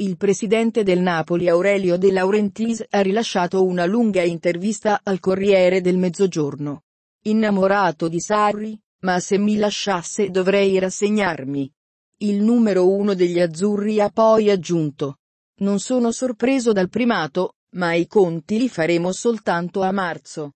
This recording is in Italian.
Il presidente del Napoli Aurelio De Laurentiis ha rilasciato una lunga intervista al Corriere del Mezzogiorno. Innamorato di Sarri, ma se mi lasciasse dovrei rassegnarmi. Il numero uno degli azzurri ha poi aggiunto. Non sono sorpreso dal primato, ma i conti li faremo soltanto a marzo.